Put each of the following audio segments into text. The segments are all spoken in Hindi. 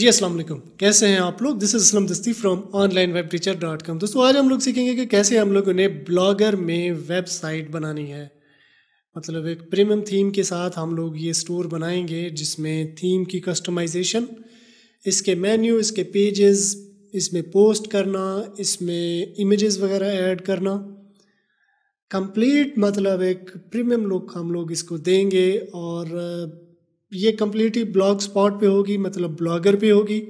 जी अस्सलाम वालेकुम कैसे हैं आप लोग this is Aslam Dasti from online web teacher dot com दोस्तों आज हम लोग सीखेंगे कि कैसे हम लोगों ने ब्लॉगर में वेबसाइट बनानी है मतलब एक प्रीमियम थीम के साथ हम लोग ये स्टोर बनाएंगे जिसमें थीम की कस्टमाइजेशन इसके मेन्यू इसके पेजेस इसमें पोस्ट करना इसमें इमेजेस वगैरह ऐड करना कंप्लीट मतलब एक प्रीमियम लुक हम लोग इसको देंगे और ये कम्प्लीटली ब्लॉग स्पॉट पे होगी मतलब ब्लॉगर पे होगी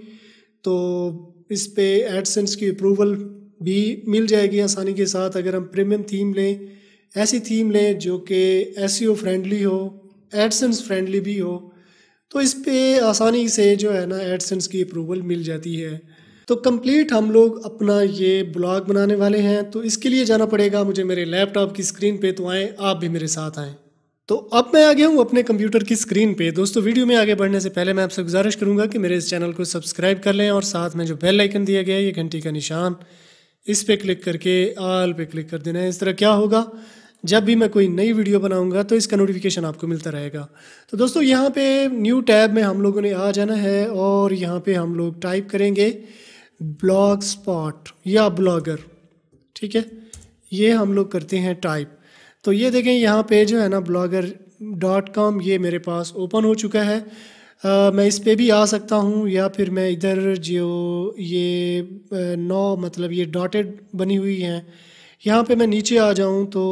तो इस पे एडसेंस की अप्रूवल भी मिल जाएगी आसानी के साथ अगर हम प्रीमियम थीम लें ऐसी थीम लें जो कि एस फ्रेंडली e हो एडसेंस फ्रेंडली भी हो तो इस पर आसानी से जो है ना एडसेंस की अप्रूवल मिल जाती है तो कंप्लीट हम लोग अपना ये ब्लॉग बनाने वाले हैं तो इसके लिए जाना पड़ेगा मुझे मेरे लैपटॉप की स्क्रीन पे तो आएँ आप भी मेरे साथ आएँ तो अब मैं आ गया हूँ अपने कंप्यूटर की स्क्रीन पे दोस्तों वीडियो में आगे बढ़ने से पहले मैं आपसे गुजारिश करूँगा कि मेरे इस चैनल को सब्सक्राइब कर लें और साथ में जो बेल आइकन दिया गया है ये घंटी का निशान इस पर क्लिक करके आल पे क्लिक कर देना है इस तरह क्या होगा जब भी मैं कोई नई वीडियो बनाऊंगा तो इसका नोटिफिकेशन आपको मिलता रहेगा तो दोस्तों यहाँ पे न्यू टैब में हम लोगों ने आ जाना है और यहाँ पे हम लोग टाइप करेंगे ब्लॉग स्पॉट या ब्लॉगर ठीक है ये हम लोग करते हैं टाइप तो ये देखें यहाँ पे जो है ना ब्लॉगर डॉट कॉम ये मेरे पास ओपन हो चुका है आ, मैं इस पर भी आ सकता हूँ या फिर मैं इधर जो ये नौ मतलब ये डॉटेड बनी हुई हैं यहाँ पे मैं नीचे आ जाऊँ तो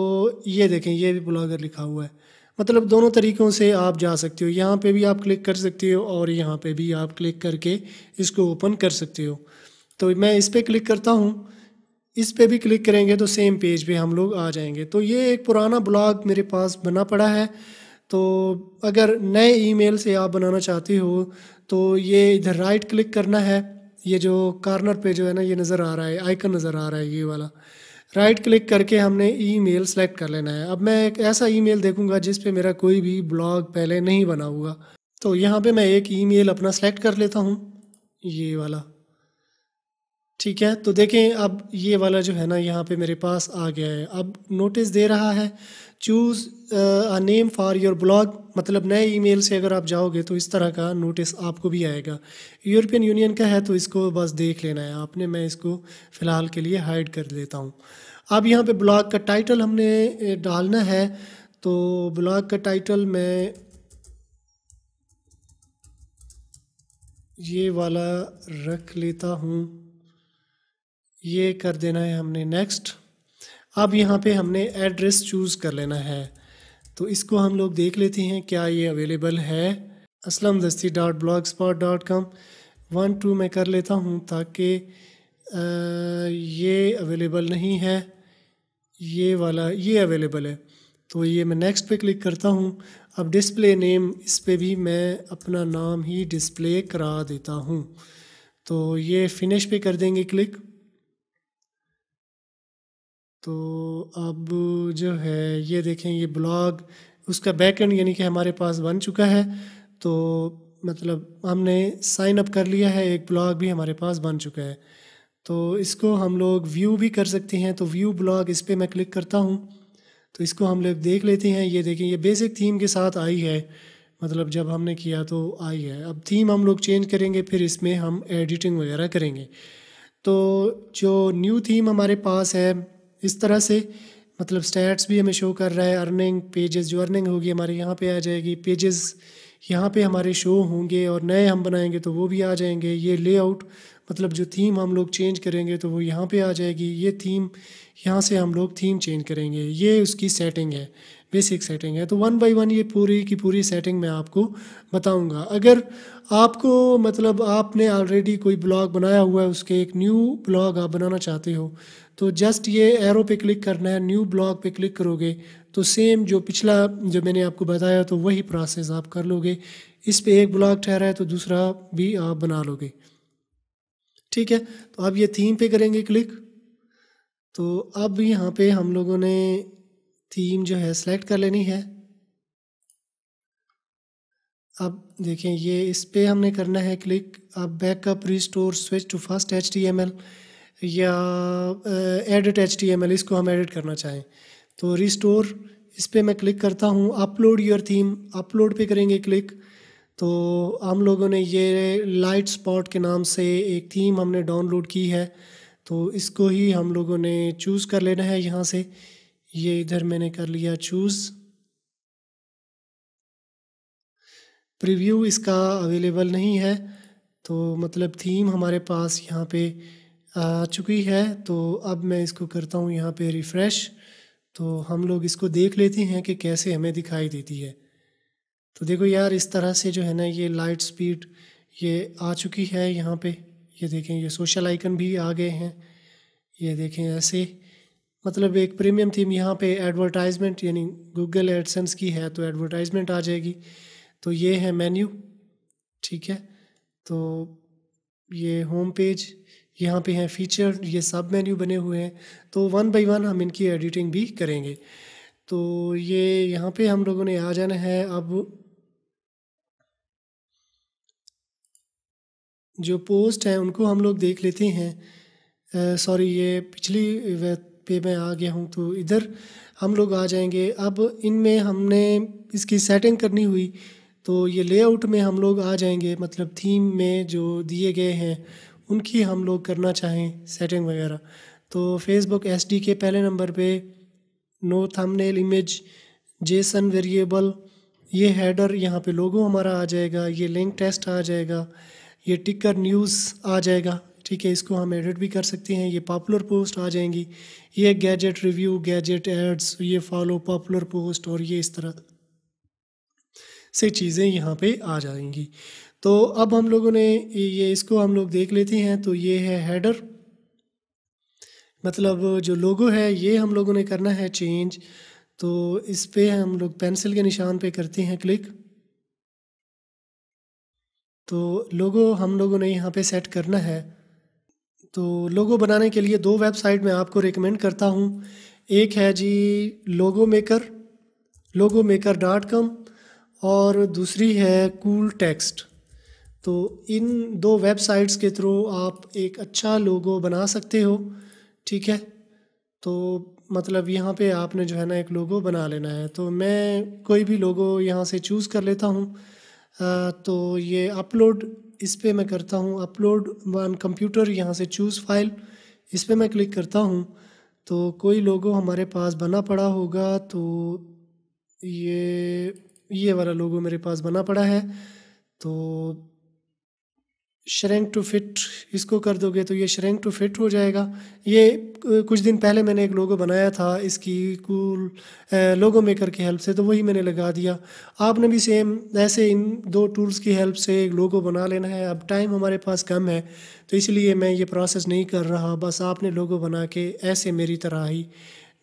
ये देखें ये भी ब्लॉगर लिखा हुआ है मतलब दोनों तरीक़ों से आप जा सकते हो यहाँ पे भी आप क्लिक कर सकते हो और यहाँ पे भी आप क्लिक करके इसको ओपन कर सकते हो तो मैं इस पर क्लिक करता हूँ इस पे भी क्लिक करेंगे तो सेम पेज पे हम लोग आ जाएंगे तो ये एक पुराना ब्लॉग मेरे पास बना पड़ा है तो अगर नए ईमेल से आप बनाना चाहते हो तो ये इधर राइट क्लिक करना है ये जो कार्नर पे जो है ना ये नज़र आ रहा है आइकन नज़र आ रहा है ये वाला राइट क्लिक करके हमने ईमेल सेलेक्ट कर लेना है अब मैं एक ऐसा ईमेल देखूंगा जिस पे मेरा कोई भी ब्लॉग पहले नहीं बना हुआ तो यहाँ पे मैं एक ईमेल अपना सेलेक्ट कर लेता हूँ ये वाला ठीक है तो देखें अब ये वाला जो है ना यहाँ पे मेरे पास आ गया है अब नोटिस दे रहा है choose a name for your blog मतलब नए ईमेल से अगर आप जाओगे तो इस तरह का नोटिस आपको भी आएगा यूरोपियन यूनियन का है तो इसको बस देख लेना है आपने मैं इसको फ़िलहाल के लिए हाइड कर लेता हूँ अब यहाँ पे ब्लॉग का टाइटल हमने डालना है तो ब्लॉग का टाइटल मैं ये वाला रख लेता हूँ ये कर देना है हमने नेक्स्ट अब यहाँ पे हमने एड्रेस चूज़ कर लेना है तो इसको हम लोग देख लेते हैं क्या ये अवेलेबल है Aslam Dasti dot blogspot dot com one two मैं कर लेता हूँ ताकि ये अवेलेबल नहीं है ये वाला ये अवेलेबल है तो ये मैं नेक्स्ट पे क्लिक करता हूँ अब डिस्प्ले नेम इस पर भी मैं अपना नाम ही डिस्प्ले करा देता हूँ तो ये फिनिश पे कर देंगे क्लिक तो अब जो है ये देखें ये ब्लॉग उसका बैकएंड यानी कि हमारे पास बन चुका है तो मतलब हमने साइन अप कर लिया है एक ब्लॉग भी हमारे पास बन चुका है तो इसको हम लोग व्यू भी कर सकते हैं तो व्यू ब्लॉग इस पर मैं क्लिक करता हूँ तो इसको हम लोग देख लेते हैं ये देखें ये बेसिक थीम के साथ आई है मतलब जब हमने किया तो आई है अब थीम हम लोग चेंज करेंगे फिर इसमें हम एडिटिंग वगैरह करेंगे तो जो न्यू थीम हमारे पास है इस तरह से मतलब स्टैट्स भी हमें शो कर रहा है अर्निंग पेजेस जो अर्निंग होगी हमारे यहाँ पे आ जाएगी पेजेस यहाँ पे हमारे शो होंगे और नए हम बनाएंगे तो वो भी आ जाएंगे ये लेआउट मतलब जो थीम हम लोग चेंज करेंगे तो वो यहाँ पे आ जाएगी ये थीम यहाँ से हम लोग थीम चेंज करेंगे ये उसकी सेटिंग है बेसिक सेटिंग है तो वन बाय वन ये पूरी की पूरी सेटिंग मैं आपको बताऊंगा अगर आपको मतलब आपने ऑलरेडी कोई ब्लॉग बनाया हुआ है उसके एक न्यू ब्लॉग आप बनाना चाहते हो तो जस्ट ये एरो पे क्लिक करना है न्यू ब्लॉग पे क्लिक करोगे तो सेम जो पिछला जो मैंने आपको बताया तो वही प्रोसेस आप कर लोगे इस पे एक ब्लॉग ठहरा है तो दूसरा भी आप बना लोगे ठीक है तो अब ये थीम पे करेंगे क्लिक तो अब यहाँ पे हम लोगों ने थीम जो है सेलेक्ट कर लेनी है अब देखें ये इस पर हमने करना है क्लिक अब backup restore switch to first h या एडिट एच इसको हम एडिट करना चाहें तो रिस्टोर इस पर मैं क्लिक करता हूँ अपलोड योर थीम अपलोड पे करेंगे क्लिक तो हम लोगों ने ये लाइट स्पॉट के नाम से एक थीम हमने डाउनलोड की है तो इसको ही हम लोगों ने चूज़ कर लेना है यहाँ से ये इधर मैंने कर लिया चूज़ प्रीव्यू इसका अवेलेबल नहीं है तो मतलब थीम हमारे पास यहाँ पे आ चुकी है तो अब मैं इसको करता हूँ यहाँ पे रिफ़्रेश तो हम लोग इसको देख लेते हैं कि कैसे हमें दिखाई देती है तो देखो यार इस तरह से जो है ना ये लाइट स्पीड ये आ चुकी है यहाँ पे ये देखें ये सोशल आइकन भी आ गए हैं ये देखें ऐसे मतलब एक प्रीमियम थीम यहाँ पे एडवर्टाइजमेंट यानी गूगल एडसेंस की है तो एडवर्टाइजमेंट आ जाएगी तो ये है मेन्यू ठीक है तो ये होम पेज यहाँ पे हैं फीचर ये सब मेन्यू बने हुए हैं तो वन बाय वन हम इनकी एडिटिंग भी करेंगे तो ये यहाँ पे हम लोगों ने आ जाना है अब जो पोस्ट हैं उनको हम लोग देख लेते हैं सॉरी ये पिछली पे मैं आ गया हूँ तो इधर हम लोग आ जाएंगे अब इनमें हमने इसकी सेटिंग करनी हुई तो ये लेआउट में हम लोग आ जाएंगे मतलब थीम में जो दिए गए हैं उनकी हम लोग करना चाहें सेटिंग वगैरह तो फेसबुक एस के पहले नंबर पे no thumbnail image JSON variable ये हेडर यहाँ पे लोगो हमारा आ जाएगा ये लिंक टेस्ट आ जाएगा ये टिकर न्यूज़ आ जाएगा ठीक है इसको हम एडिट भी कर सकते हैं ये पॉपुलर पोस्ट आ जाएंगी ये गैजेट रिव्यू गैजेट एड्स ये फॉलो पॉपुलर पोस्ट और ये इस तरह से चीज़ें यहाँ पे आ जाएंगी तो अब हम लोगों ने ये इसको हम लोग देख लेते हैं तो ये है हेडर मतलब जो लोगो है ये हम लोगों ने करना है चेंज तो इस पर हम लोग पेंसिल के निशान पे करते हैं क्लिक तो लोगो हम लोगों ने यहाँ पे सेट करना है तो लोगो बनाने के लिए दो वेबसाइट मैं आपको रिकमेंड करता हूँ एक है जी logo maker logo maker dot com और दूसरी है कूल टेक्स्ट तो इन दो वेबसाइट्स के थ्रू आप एक अच्छा लोगो बना सकते हो ठीक है तो मतलब यहाँ पे आपने जो है ना एक लोगो बना लेना है तो मैं कोई भी लोगो यहाँ से चूज़ कर लेता हूँ तो ये अपलोड इस पर मैं करता हूँ अपलोड वन कंप्यूटर यहाँ से चूज़ फाइल इस पर मैं क्लिक करता हूँ तो कोई लोगो हमारे पास बना पड़ा होगा तो ये ये वाला लोगो मेरे पास बना पड़ा है तो श्रेंक टू फिट इसको कर दोगे तो ये श्रेंक टू फिट हो जाएगा ये कुछ दिन पहले मैंने एक लोगो बनाया था इसकी कूल लोगो मेकर की हेल्प से तो वही मैंने लगा दिया आपने भी सेम ऐसे इन दो टूल्स की हेल्प से एक लोगो बना लेना है अब टाइम हमारे पास कम है तो इसलिए मैं ये प्रोसेस नहीं कर रहा बस आपने लोगो बना के ऐसे मेरी तरह ही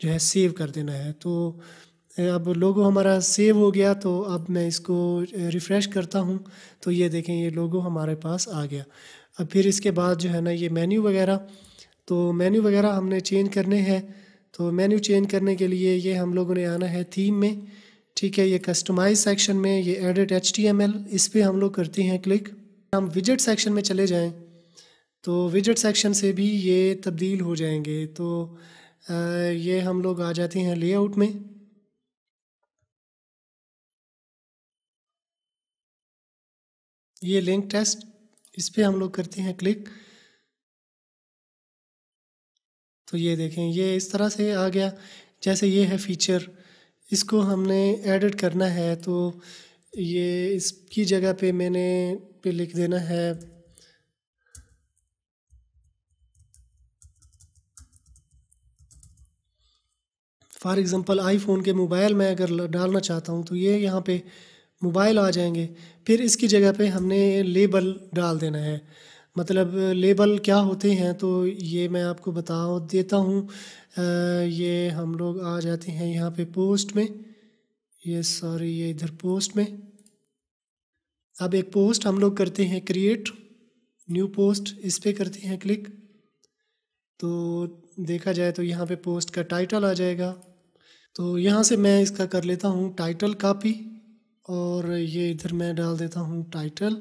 जो है सेव कर देना है तो अब लोगो हमारा सेव हो गया तो अब मैं इसको रिफ़्रेश करता हूँ तो ये देखें ये लोगो हमारे पास आ गया अब फिर इसके बाद जो है ना ये मेन्यू वगैरह तो मेन्यू वगैरह हमने चेंज करने हैं तो मेन्यू चेंज करने के लिए ये हम लोगों ने आना है थीम में ठीक है ये कस्टमाइज सेक्शन में ये edit H T M L इस पर हम लोग करते हैं क्लिक हम विजिट सेक्शन में चले जाएँ तो विजिट सेक्शन से भी ये तब्दील हो जाएंगे तो ये हम लोग आ जाते हैं लेआउट में ये लिंक टेस्ट इस पर हम लोग करते हैं क्लिक तो ये देखें ये इस तरह से आ गया जैसे ये है फीचर इसको हमने एडिट करना है तो ये इसकी जगह पे मैंने पे लिख देना है फॉर एग्ज़ाम्पल आईफोन के मोबाइल में अगर डालना चाहता हूँ तो ये यहाँ पे मोबाइल आ जाएंगे फिर इसकी जगह पे हमने लेबल डाल देना है मतलब लेबल क्या होते हैं तो ये मैं आपको बता देता हूँ ये हम लोग आ जाते हैं यहाँ पे पोस्ट में ये सॉरी ये इधर पोस्ट में अब एक पोस्ट हम लोग करते हैं क्रिएट न्यू पोस्ट इस पर करते हैं क्लिक तो देखा जाए तो यहाँ पे पोस्ट का टाइटल आ जाएगा तो यहाँ से मैं इसका कर लेता हूँ टाइटल कापी और ये इधर मैं डाल देता हूँ टाइटल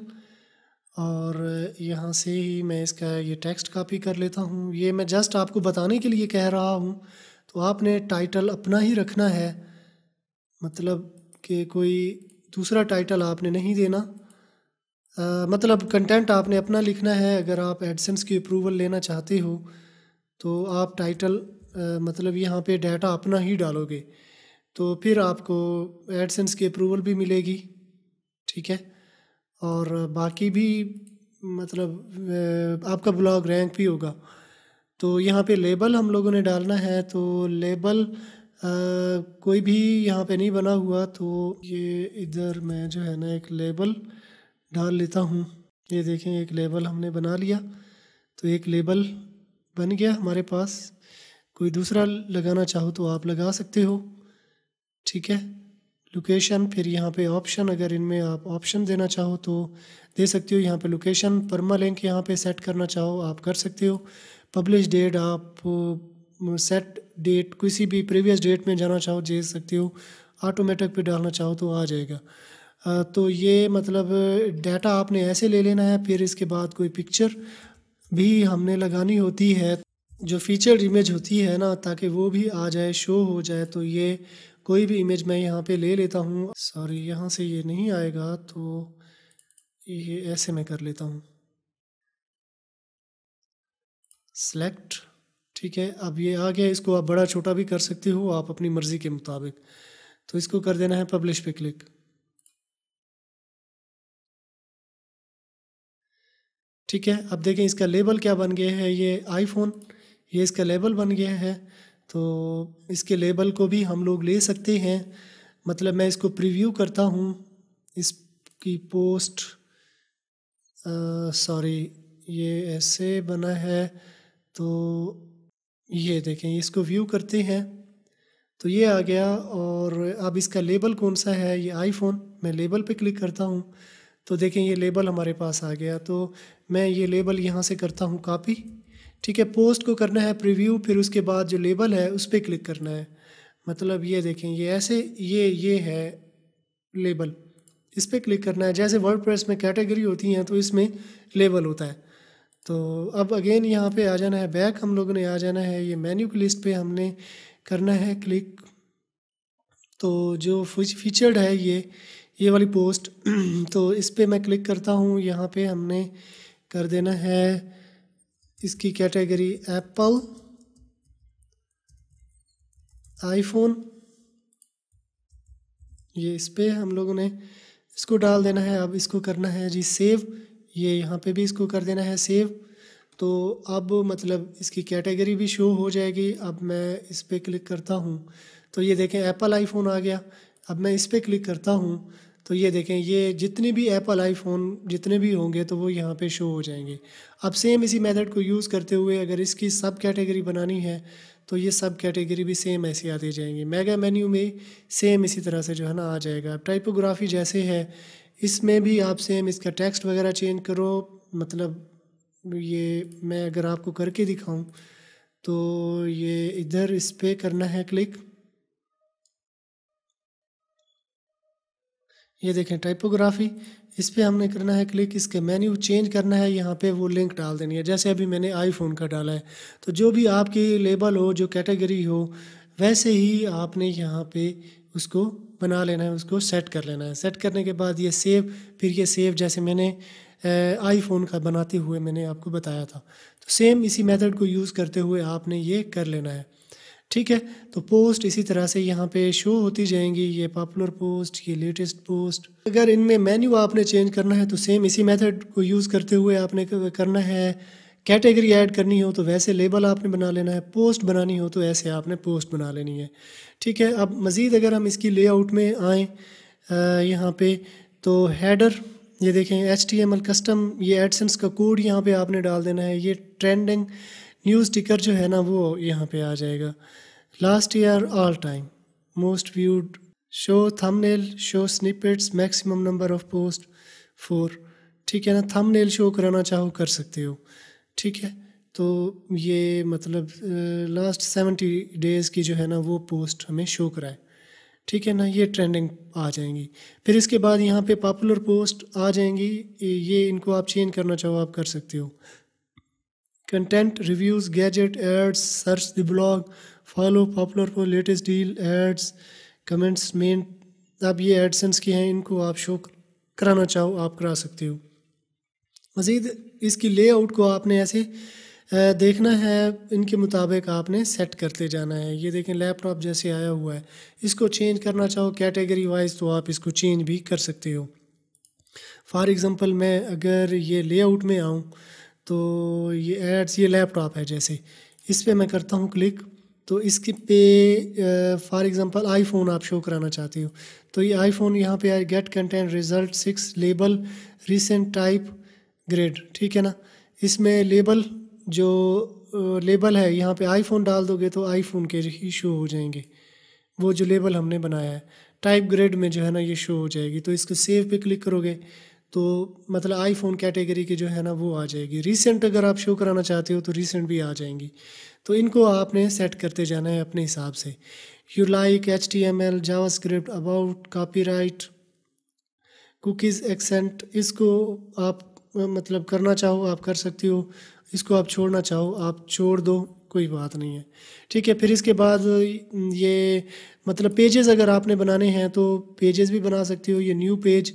और यहाँ से ही मैं इसका ये टेक्स्ट कॉपी कर लेता हूँ ये मैं जस्ट आपको बताने के लिए कह रहा हूँ तो आपने टाइटल अपना ही रखना है मतलब कि कोई दूसरा टाइटल आपने नहीं देना आ, मतलब कंटेंट आपने अपना लिखना है अगर आप एडसेंस की अप्रूवल लेना चाहते हो तो आप टाइटल आ, मतलब यहाँ पे डाटा अपना ही डालोगे तो फिर आपको एडसेंस की अप्रूवल भी मिलेगी ठीक है और बाकी भी मतलब आपका ब्लॉग रैंक भी होगा तो यहाँ पे लेबल हम लोगों ने डालना है तो लेबल आ, कोई भी यहाँ पे नहीं बना हुआ तो ये इधर मैं जो है ना एक लेबल डाल लेता हूँ ये देखें एक लेबल हमने बना लिया तो एक लेबल बन गया हमारे पास कोई दूसरा लगाना चाहो तो आप लगा सकते हो ठीक है लोकेशन फिर यहाँ पे ऑप्शन अगर इनमें आप ऑप्शन देना चाहो तो दे सकते हो यहाँ पे लोकेशन परमा लिंक यहाँ पे सेट करना चाहो आप कर सकते हो पब्लिश डेट आप सेट डेट किसी भी प्रीवियस डेट में जाना चाहो दे सकते हो ऑटोमेटिक पे डालना चाहो तो आ जाएगा आ, तो ये मतलब डाटा आपने ऐसे ले लेना है फिर इसके बाद कोई पिक्चर भी हमने लगानी होती है जो फीचर इमेज होती है ना ताकि वो भी आ जाए शो हो जाए तो ये कोई भी इमेज मैं यहाँ पे ले लेता हूँ सॉरी यहाँ से ये नहीं आएगा तो ये ऐसे मैं कर लेता हूँ सेलेक्ट ठीक है अब ये आ गया इसको आप बड़ा छोटा भी कर सकते हो आप अपनी मर्ज़ी के मुताबिक तो इसको कर देना है पब्लिश पे क्लिक ठीक है अब देखें इसका लेबल क्या बन गया है ये आईफोन ये इसका लेबल बन गया है तो इसके लेबल को भी हम लोग ले सकते हैं मतलब मैं इसको प्रीव्यू करता हूँ इसकी पोस्ट सॉरी ये ऐसे बना है तो ये देखें इसको व्यू करते हैं तो ये आ गया और अब इसका लेबल कौन सा है ये आईफोन मैं लेबल पे क्लिक करता हूँ तो देखें ये लेबल हमारे पास आ गया तो मैं ये लेबल यहाँ से करता हूँ कापी ठीक है पोस्ट को करना है प्रीव्यू फिर उसके बाद जो लेबल है उस पर क्लिक करना है मतलब ये देखें ये ऐसे ये ये है लेबल इस पर क्लिक करना है जैसे वर्ड में कैटेगरी होती हैं तो इसमें लेबल होता है तो अब अगेन यहाँ पे आ जाना है बैक हम लोगों ने आ जाना है ये मेन्यू की लिस्ट पे हमने करना है क्लिक तो जो फीचर्ड है ये ये वाली पोस्ट तो इस पर मैं क्लिक करता हूँ यहाँ पे हमने कर देना है इसकी कैटेगरी एप्पल आईफोन ये इस पर हम लोगों ने इसको डाल देना है अब इसको करना है जी सेव ये यहाँ पे भी इसको कर देना है सेव तो अब मतलब इसकी कैटेगरी भी शो हो जाएगी अब मैं इस पर क्लिक करता हूँ तो ये देखें एप्पल आईफोन आ गया अब मैं इस पर क्लिक करता हूँ तो ये देखें ये जितने भी एप्पल आईफोन जितने भी होंगे तो वो यहाँ पे शो हो जाएंगे अब सेम इसी मेथड को यूज़ करते हुए अगर इसकी सब कैटेगरी बनानी है तो ये सब कैटेगरी भी सेम ऐसी आती जाएंगी मेगा मेन्यू में सेम इसी तरह से जो है ना आ जाएगा टाइपोग्राफी जैसे है इसमें भी आप सेम इसका टेक्स्ट वगैरह चेंज करो मतलब ये मैं अगर आपको करके दिखाऊं तो ये इधर इस पर करना है क्लिक ये देखें टाइपोग्राफी इस पर हमने करना है क्लिक इसके मेन्यू चेंज करना है यहाँ पे वो लिंक डाल देनी है जैसे अभी मैंने आईफोन का डाला है तो जो भी आपकी लेबल हो जो कैटेगरी हो वैसे ही आपने यहाँ पे उसको बना लेना है उसको सेट कर लेना है सेट करने के बाद ये सेव फिर ये सेव जैसे मैंने आईफोन का बनाते हुए मैंने आपको बताया था तो सेम इसी मेथड को यूज़ करते हुए आपने ये कर लेना है ठीक है तो पोस्ट इसी तरह से यहाँ पे शो होती जाएंगी ये पॉपुलर पोस्ट ये लेटेस्ट पोस्ट अगर इनमें मेन्यू आपने चेंज करना है तो सेम इसी मेथड को यूज़ करते हुए आपने करना है कैटेगरी ऐड करनी हो तो वैसे लेबल आपने बना लेना है पोस्ट बनानी हो तो ऐसे आपने पोस्ट बना लेनी है ठीक है अब मज़ीद अगर हम इसकी लेआउट में आएँ यहाँ पे तो हैडर ये देखें H T M L custom ये एडसेंस का कोड यहाँ पे आपने डाल देना है ये ट्रेंडिंग न्यू स्टिकर जो है ना वो यहाँ पे आ जाएगा last year all time most viewed show thumbnail show snippets maximum number of post four ठीक है ना थंबनेल शो कराना चाहो कर सकते हो ठीक है तो ये मतलब लास्ट सेवेंटी डेज़ की जो है ना वो पोस्ट हमें शो कराए ठीक है ना ये ट्रेंडिंग आ जाएंगी फिर इसके बाद यहाँ पे पॉपुलर पोस्ट आ जाएंगी ये इनको आप चेंज करना चाहो आप कर सकते हो content reviews gadget ads search the blog follow popular for latest deal ads comments main अब ये एडसेंस के हैं इनको आप शो कराना चाहो आप करा सकते हो मज़ीद इसकी लेआउट को आपने ऐसे देखना है इनके मुताबिक आपने सेट करते जाना है ये देखें लैपटॉप जैसे आया हुआ है इसको चेंज करना चाहो कैटेगरी वाइज तो आप इसको चेंज भी कर सकते हो फॉर एग्ज़ाम्पल मैं अगर ये लेआउट में आऊँ तो ये एड्स ये लैपटॉप है जैसे इस पर मैं करता हूँ क्लिक तो इसके पे फॉर एग्जांपल आईफोन आप शो कराना चाहते हो तो ये आईफोन यहाँ पे आए get content result six label recent type grade ठीक है ना इसमें लेबल जो लेबल है यहाँ पे आईफोन डाल दोगे तो आईफोन के ही शो हो जाएंगे वो जो लेबल हमने बनाया है टाइप ग्रेड में जो है ना ये शो हो जाएगी तो इसको सेव पे क्लिक करोगे तो मतलब आईफोन कैटेगरी की जो है ना वो आ जाएगी रिसेंट अगर आप शो कराना चाहते हो तो रीसेंट भी आ जाएंगी तो इनको आपने सेट करते जाना है अपने हिसाब से you like H T M L JavaScript about copyright cookies accent इसको आप मतलब करना चाहो आप कर सकती हो इसको आप छोड़ना चाहो आप छोड़ दो कोई बात नहीं है ठीक है फिर इसके बाद ये मतलब पेजेस अगर आपने बनाने हैं तो पेजेस भी बना सकती हो ये न्यू पेज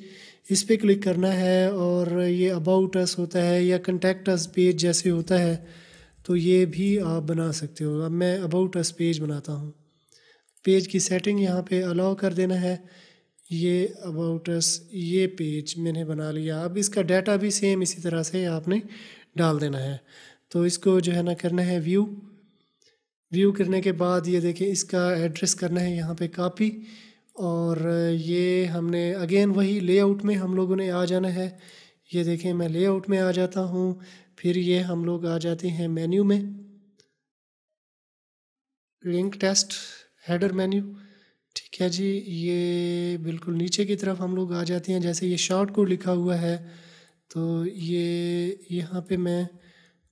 इस पर क्लिक करना है और ये अबाउट अस होता है या कंटेक्ट अस पेज जैसे होता है तो ये भी आप बना सकते हो अब मैं अबाउट अस पेज बनाता हूँ पेज की सेटिंग यहाँ पे अलाउ कर देना है ये अबाउट अस ये पेज मैंने बना लिया अब इसका डाटा भी सेम इसी तरह से आपने डाल देना है तो इसको जो है ना करना है व्यू व्यू करने के बाद ये देखें इसका एड्रेस करना है यहाँ पे कापी और ये हमने अगेन वही लेआउट में हम लोगों ने आ जाना है ये देखें मैं लेआउट में आ जाता हूँ फिर ये हम लोग आ जाते हैं मेन्यू में लिंक टेस्ट हेडर मेन्यू ठीक है जी ये बिल्कुल नीचे की तरफ हम लोग आ जाते हैं जैसे ये शॉर्ट कोड लिखा हुआ है तो ये यहाँ पे मैं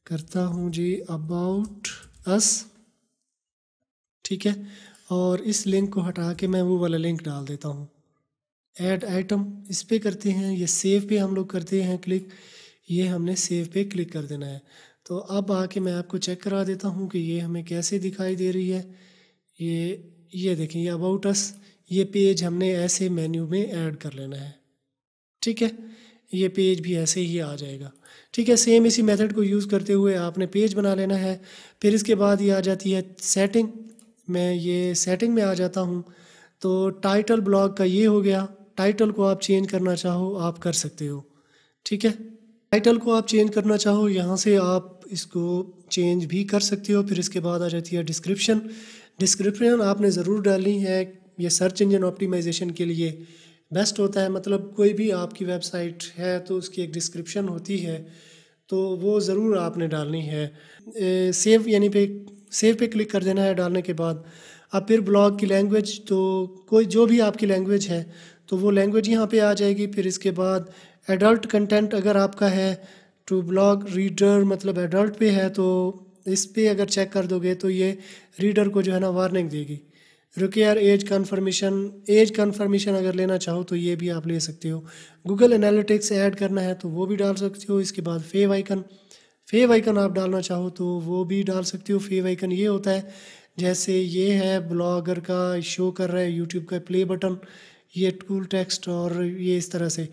करता हूँ जी अबाउट अस ठीक है और इस लिंक को हटा के मैं वो वाला लिंक डाल देता हूँ ऐड आइटम इस पर करते हैं ये सेव पे हम लोग करते हैं क्लिक ये हमने सेव पे क्लिक कर देना है तो अब आके मैं आपको चेक करा देता हूँ कि ये हमें कैसे दिखाई दे रही है ये ये देखें ये अबाउट अस ये पेज हमने ऐसे मेन्यू में ऐड कर लेना है ठीक है ये पेज भी ऐसे ही आ जाएगा ठीक है सेम इसी मेथड को यूज़ करते हुए आपने पेज बना लेना है फिर इसके बाद ये आ जाती है सेटिंग मैं ये सेटिंग में आ जाता हूँ तो टाइटल ब्लॉग का ये हो गया टाइटल को आप चेंज करना चाहो आप कर सकते हो ठीक है टाइटल को आप चेंज करना चाहो यहाँ से आप इसको चेंज भी कर सकते हो फिर इसके बाद आ जाती है डिस्क्रिप्शन डिस्क्रिप्शन आपने ज़रूर डालनी है ये सर्च इंजन ऑप्टिमाइजेशन के लिए बेस्ट होता है मतलब कोई भी आपकी वेबसाइट है तो उसकी एक डिस्क्रिप्शन होती है तो वो ज़रूर आपने डालनी है सेव यानी पे सेव पे क्लिक कर देना है डालने के बाद अब फिर ब्लॉग की लैंग्वेज तो कोई जो भी आपकी लैंग्वेज है तो वो लैंग्वेज यहाँ पे आ जाएगी फिर इसके बाद एडल्ट कंटेंट अगर आपका है टू ब्लॉग रीडर मतलब एडल्ट पे है तो इस पर अगर चेक कर दोगे तो ये रीडर को जो है ना वार्निंग देगी रुकियर एज कन्फर्मेशन एज कन्फर्मेशन अगर लेना चाहो तो ये भी आप ले सकते हो गूगल एनालिटिक्स ऐड करना है तो वो भी डाल सकते हो इसके बाद फेव आइकन फेव आइकन आप डालना चाहो तो वो भी डाल सकते हो फेव आइकन ये होता है जैसे ये है ब्लॉगर का शो कर रहा है यूट्यूब का प्ले बटन ये टूल टेक्स्ट और ये इस तरह से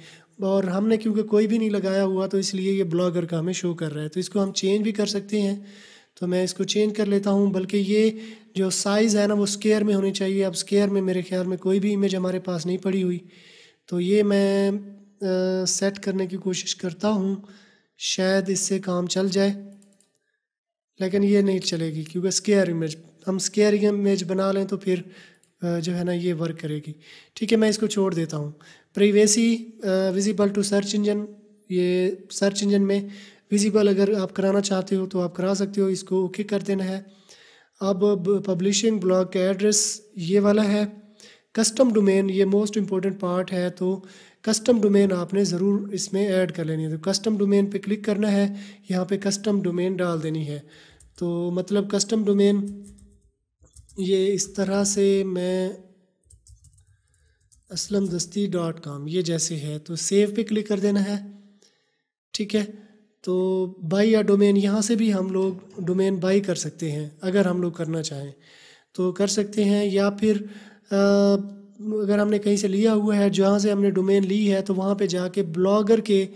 और हमने क्योंकि कोई भी नहीं लगाया हुआ तो इसलिए ये ब्लॉगर का हमें शो कर रहा है तो इसको हम चेंज भी कर सकते हैं तो मैं इसको चेंज कर लेता हूँ बल्कि ये जो साइज़ है ना वो स्केयर में होनी चाहिए अब स्केयर में मेरे ख्याल में कोई भी इमेज हमारे पास नहीं पड़ी हुई तो ये मैं आ, सेट करने की कोशिश करता हूँ शायद इससे काम चल जाए लेकिन ये नहीं चलेगी क्योंकि स्केयर इमेज हम स्केयर इमेज बना लें तो फिर जो है ना ये वर्क करेगी ठीक है मैं इसको छोड़ देता हूँ privacy visible to search engine ये सर्च इंजन में विजिबल अगर आप कराना चाहते हो तो आप करा सकते हो इसको ओके कर देना है अब पब्लिशिंग ब्लॉग का एड्रेस ये वाला है कस्टम डोमेन ये मोस्ट इंपॉर्टेंट पार्ट है तो कस्टम डोमेन आपने ज़रूर इसमें ऐड कर लेनी है तो कस्टम डोमेन पे क्लिक करना है यहाँ पे कस्टम डोमेन डाल देनी है तो मतलब कस्टम डोमेन ये इस तरह से मैं असलम दस्ती डॉट कॉम ये जैसे है तो सेव पे क्लिक कर देना है ठीक है तो बाई या डोमेन यहाँ से भी हम लोग डोमेन बाई कर सकते हैं अगर हम लोग करना चाहें तो कर सकते हैं या फिर अगर हमने कहीं से लिया हुआ है जहाँ से हमने डोमेन ली है तो वहाँ पे जाके ब्लॉगर के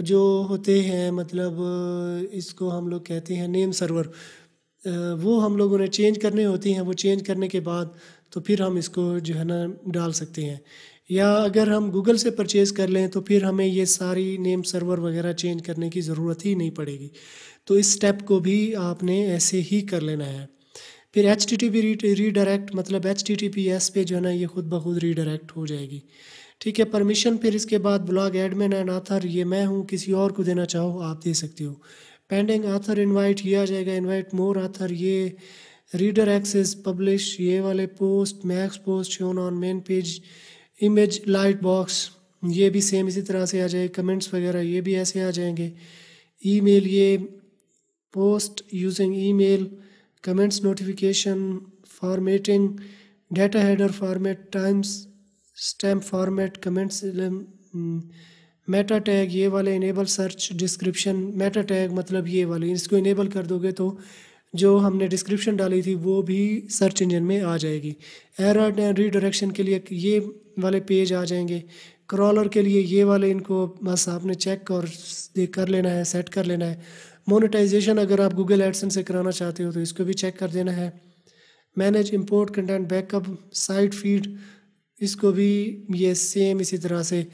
जो होते हैं मतलब इसको हम लोग कहते हैं नेम सर्वर वो हम लोग उन्हें चेंज करने होती हैं वो चेंज करने के बाद तो फिर हम इसको जो है ना डाल सकते हैं या अगर हम गूगल से परचेज़ कर लें तो फिर हमें ये सारी नेम सर्वर वगैरह चेंज करने की ज़रूरत ही नहीं पड़ेगी तो इस स्टेप को भी आपने ऐसे ही कर लेना है फिर H T T P redirect मतलब H T T P S पे जो है ना ये खुद ब खुद रीडायरेक्ट हो जाएगी ठीक है परमिशन फिर इसके बाद ब्लॉग एडमिन एंड आथर ये मैं हूँ किसी और को देना चाहो आप दे सकते हो पेंडिंग आथर इनवाइट ये आ जाएगा इनवाइट मोर आथर ये रीडर एक्सेस पब्लिश ये वाले post max post shown on main page image lightbox ये भी सेम इसी तरह से आ जाए कमेंट्स वगैरह ये भी ऐसे आ जाएंगे ईमेल ये post using email comments notification formatting, data header format, times stamp format, comments meta tag ये वाले enable search description meta tag मतलब ये वाले इसको इनेबल कर दोगे तो जो हमने डिस्क्रिप्शन डाली थी वो भी सर्च इंजन में आ जाएगी एरर एंड रीडायरेक्शन के लिए ये वाले पेज आ जाएंगे क्रॉलर के लिए ये वाले इनको बस आपने चेक और कर लेना है सेट कर लेना है मोनेटाइजेशन अगर आप गूगल एडसन से कराना चाहते हो तो इसको भी चेक कर देना है manage import content backup site feed इसको भी ये सेम इसी तरह से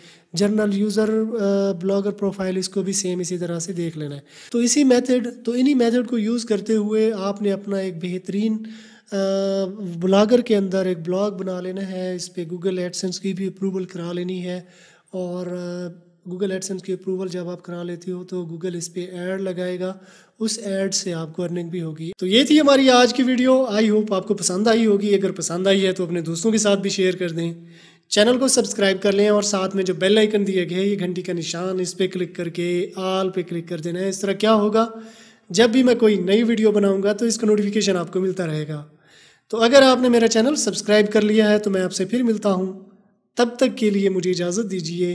जर्नल यूज़र ब्लॉगर प्रोफाइल इसको भी सेम इसी तरह से देख लेना है तो इसी मेथड तो इन्हीं मेथड को यूज़ करते हुए आपने अपना एक बेहतरीन ब्लॉगर के अंदर एक ब्लॉग बना लेना है इस पर गूगल एडसेंस की भी अप्रूवल करा लेनी है और गूगल एडसेंस की अप्रूवल जब आप करा लेती हो तो गूगल इस पर एड लगाएगा उस एड से आपको अर्निंग भी होगी तो ये थी हमारी आज की वीडियो आई होप आपको पसंद आई होगी अगर पसंद आई है तो अपने दोस्तों के साथ भी शेयर कर दें चैनल को सब्सक्राइब कर लें और साथ में जो बेल आइकन दिया गया है ये घंटी का निशान इस पर क्लिक करके आल पे क्लिक कर देना है इस तरह क्या होगा जब भी मैं कोई नई वीडियो बनाऊंगा तो इसका नोटिफिकेशन आपको मिलता रहेगा तो अगर आपने मेरा चैनल सब्सक्राइब कर लिया है तो मैं आपसे फिर मिलता हूँ तब तक के लिए मुझे इजाज़त दीजिए